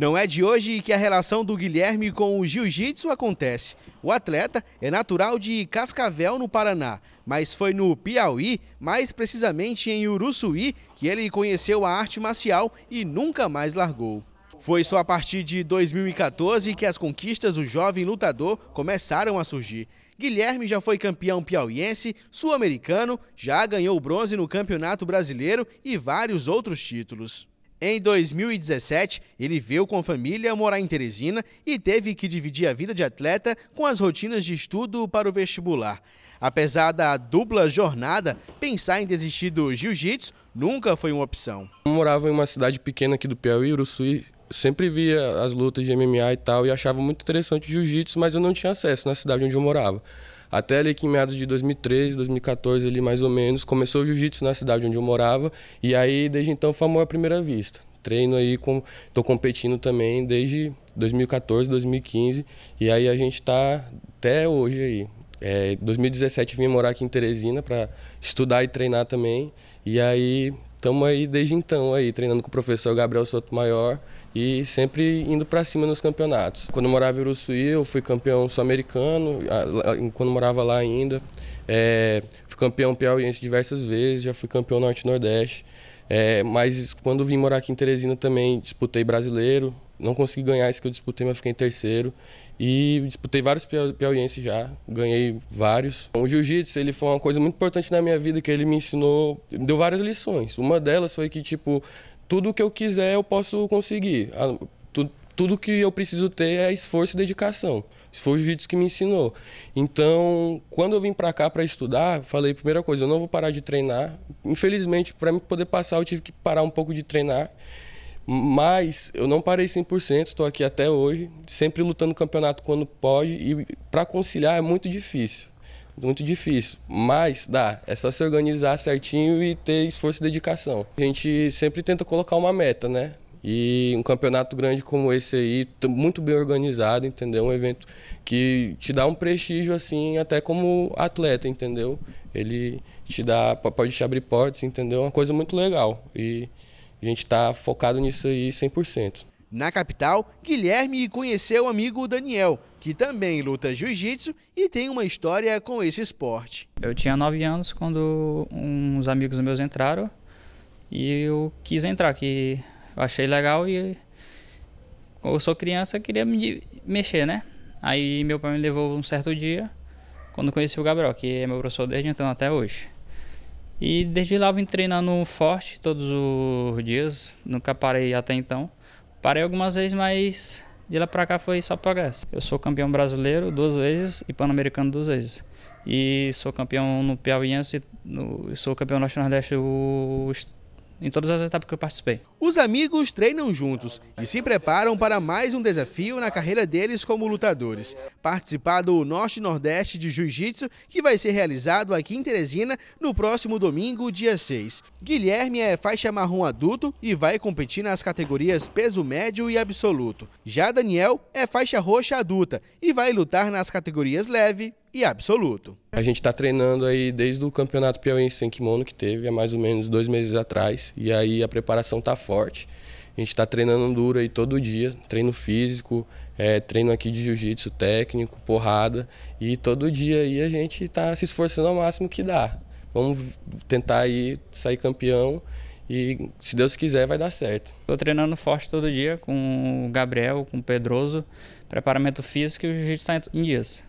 Não é de hoje que a relação do Guilherme com o jiu-jitsu acontece. O atleta é natural de Cascavel, no Paraná, mas foi no Piauí, mais precisamente em Uruçuí, que ele conheceu a arte marcial e nunca mais largou. Foi só a partir de 2014 que as conquistas do jovem lutador começaram a surgir. Guilherme já foi campeão piauiense, sul-americano, já ganhou bronze no Campeonato Brasileiro e vários outros títulos. Em 2017, ele veio com a família morar em Teresina e teve que dividir a vida de atleta com as rotinas de estudo para o vestibular. Apesar da dupla jornada, pensar em desistir do jiu-jitsu nunca foi uma opção. Eu morava em uma cidade pequena aqui do Piauí, Uruçuí, sempre via as lutas de MMA e tal e achava muito interessante o jiu-jitsu, mas eu não tinha acesso na cidade onde eu morava. Até ali que em meados de 2013, 2014 ali mais ou menos, começou o jiu-jitsu na cidade onde eu morava e aí desde então foi amor à primeira vista. Treino aí com tô competindo também desde 2014, 2015 e aí a gente tá até hoje aí. É, 2017 vim morar aqui em Teresina para estudar e treinar também. E aí estamos aí desde então aí treinando com o professor Gabriel Soto Maior e sempre indo para cima nos campeonatos. Quando eu morava em Uruçuí, eu fui campeão sul-americano, quando morava lá ainda. É, fui campeão piauiense diversas vezes, já fui campeão norte-nordeste. É, mas quando vim morar aqui em Teresina também disputei brasileiro, não consegui ganhar isso que eu disputei, mas fiquei em terceiro. E disputei vários piauiense já, ganhei vários. O jiu-jitsu, ele foi uma coisa muito importante na minha vida, que ele me ensinou, deu várias lições. Uma delas foi que, tipo, tudo que eu quiser eu posso conseguir. Tudo, tudo que eu preciso ter é esforço e dedicação. Isso foi o jiu-jitsu que me ensinou. Então, quando eu vim para cá para estudar, falei, primeira coisa, eu não vou parar de treinar. Infelizmente, para me poder passar, eu tive que parar um pouco de treinar. Mas eu não parei 100%, estou aqui até hoje, sempre lutando campeonato quando pode e para conciliar é muito difícil muito difícil, mas dá. É só se organizar certinho e ter esforço e dedicação. A gente sempre tenta colocar uma meta, né? E um campeonato grande como esse aí, muito bem organizado, entendeu? Um evento que te dá um prestígio, assim, até como atleta, entendeu? Ele te dá, pode te abrir portas, entendeu? Uma coisa muito legal. E a gente está focado nisso aí 100%. Na capital, Guilherme conheceu o amigo Daniel, que também luta jiu-jitsu e tem uma história com esse esporte. Eu tinha 9 anos quando uns amigos meus entraram e eu quis entrar, que eu achei legal e eu sou criança, queria me mexer, né? Aí meu pai me levou um certo dia, quando conheci o Gabriel, que é meu professor desde então até hoje. E desde lá eu vim treinando forte todos os dias, nunca parei até então. Parei algumas vezes, mas de lá pra cá foi só progresso. Eu sou campeão brasileiro duas vezes e pan-americano duas vezes. E sou campeão no Piauiense, no, sou campeão norte-nordeste em todas as etapas que eu participei. Os amigos treinam juntos e se preparam para mais um desafio na carreira deles como lutadores. Participar do Norte Nordeste de Jiu-Jitsu, que vai ser realizado aqui em Teresina no próximo domingo, dia 6. Guilherme é faixa marrom adulto e vai competir nas categorias peso médio e absoluto. Já Daniel é faixa roxa adulta e vai lutar nas categorias leve, e absoluto. A gente está treinando aí desde o campeonato piauiense em kimono que teve há mais ou menos dois meses atrás e aí a preparação está forte. A gente está treinando duro aí todo dia, treino físico, é, treino aqui de jiu-jitsu técnico, porrada e todo dia aí a gente está se esforçando ao máximo que dá. Vamos tentar aí sair campeão e se Deus quiser vai dar certo. Estou treinando forte todo dia com o Gabriel, com o Pedroso, preparamento físico e o jiu-jitsu está em dias.